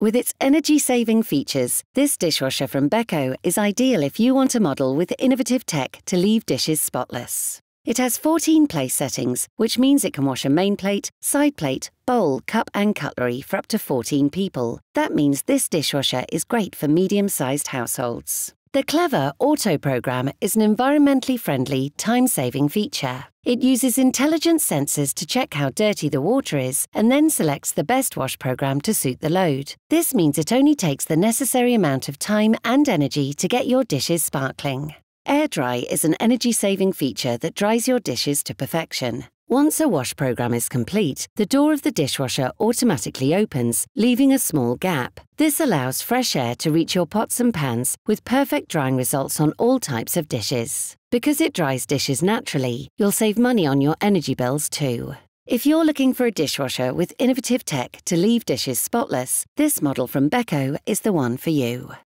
With its energy-saving features, this dishwasher from Beko is ideal if you want a model with innovative tech to leave dishes spotless. It has 14 place settings, which means it can wash a main plate, side plate, bowl, cup and cutlery for up to 14 people. That means this dishwasher is great for medium-sized households. The Clever Auto Program is an environmentally friendly, time saving feature. It uses intelligent sensors to check how dirty the water is and then selects the best wash program to suit the load. This means it only takes the necessary amount of time and energy to get your dishes sparkling. Air dry is an energy saving feature that dries your dishes to perfection. Once a wash program is complete, the door of the dishwasher automatically opens, leaving a small gap. This allows fresh air to reach your pots and pans with perfect drying results on all types of dishes. Because it dries dishes naturally, you'll save money on your energy bills too. If you're looking for a dishwasher with innovative tech to leave dishes spotless, this model from Beko is the one for you.